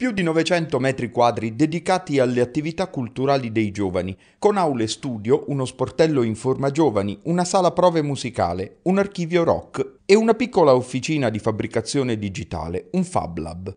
più di 900 metri quadri dedicati alle attività culturali dei giovani, con aule studio, uno sportello in forma giovani, una sala prove musicale, un archivio rock e una piccola officina di fabbricazione digitale, un Fab Lab.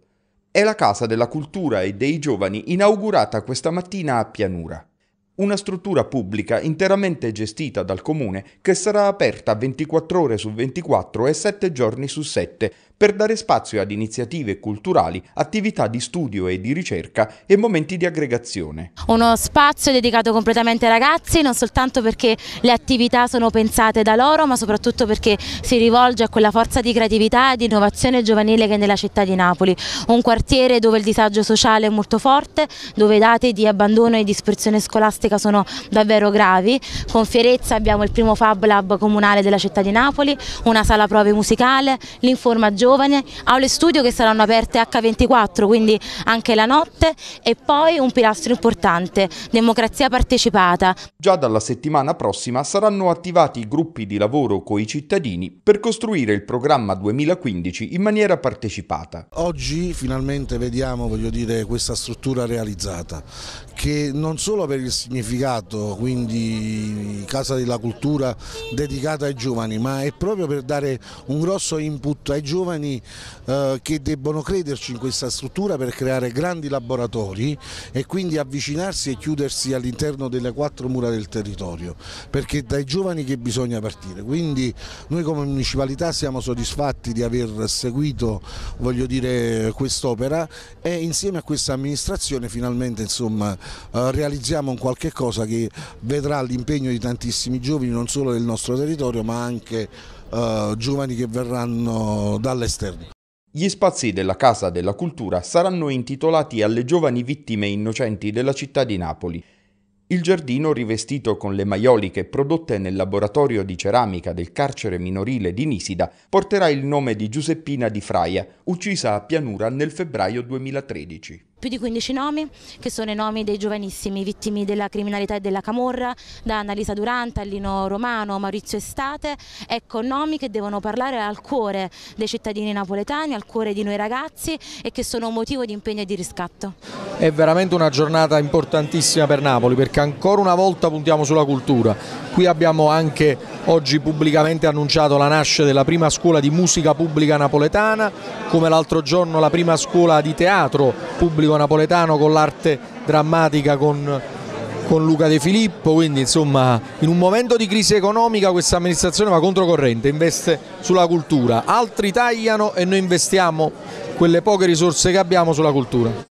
È la Casa della Cultura e dei Giovani inaugurata questa mattina a Pianura. Una struttura pubblica interamente gestita dal comune che sarà aperta 24 ore su 24 e 7 giorni su 7 per dare spazio ad iniziative culturali, attività di studio e di ricerca e momenti di aggregazione. Uno spazio dedicato completamente ai ragazzi, non soltanto perché le attività sono pensate da loro, ma soprattutto perché si rivolge a quella forza di creatività e di innovazione giovanile che è nella città di Napoli. Un quartiere dove il disagio sociale è molto forte, dove i dati di abbandono e dispersione scolastica sono davvero gravi. Con fierezza abbiamo il primo Fab Lab comunale della città di Napoli, una sala prove musicale, l'informazione giovani, aule studio che saranno aperte H24, quindi anche la notte e poi un pilastro importante, democrazia partecipata. Già dalla settimana prossima saranno attivati gruppi di lavoro con i cittadini per costruire il programma 2015 in maniera partecipata. Oggi finalmente vediamo dire, questa struttura realizzata che non solo per il significato, quindi Casa della Cultura dedicata ai giovani, ma è proprio per dare un grosso input ai giovani giovani eh, che debbono crederci in questa struttura per creare grandi laboratori e quindi avvicinarsi e chiudersi all'interno delle quattro mura del territorio, perché è dai giovani che bisogna partire. Quindi noi come municipalità siamo soddisfatti di aver seguito quest'opera e insieme a questa amministrazione finalmente insomma, eh, realizziamo un qualche cosa che vedrà l'impegno di tantissimi giovani non solo del nostro territorio ma anche eh, giovani che verranno dall'esterno. Gli spazi della Casa della Cultura saranno intitolati alle giovani vittime innocenti della città di Napoli. Il giardino, rivestito con le maioliche prodotte nel laboratorio di ceramica del carcere minorile di Nisida, porterà il nome di Giuseppina di Fraia, uccisa a Pianura nel febbraio 2013 più di 15 nomi che sono i nomi dei giovanissimi vittimi della criminalità e della camorra, da Annalisa Durante, Allino Romano, Maurizio Estate, ecco nomi che devono parlare al cuore dei cittadini napoletani, al cuore di noi ragazzi e che sono motivo di impegno e di riscatto. È veramente una giornata importantissima per Napoli perché ancora una volta puntiamo sulla cultura, qui abbiamo anche oggi pubblicamente annunciato la nascita della prima scuola di musica pubblica napoletana, come l'altro giorno la prima scuola di teatro pubblico napoletano con l'arte drammatica con, con, Luca De Filippo, quindi insomma in un momento di crisi economica questa amministrazione va controcorrente, investe sulla cultura, altri tagliano e noi investiamo quelle poche risorse che abbiamo sulla cultura.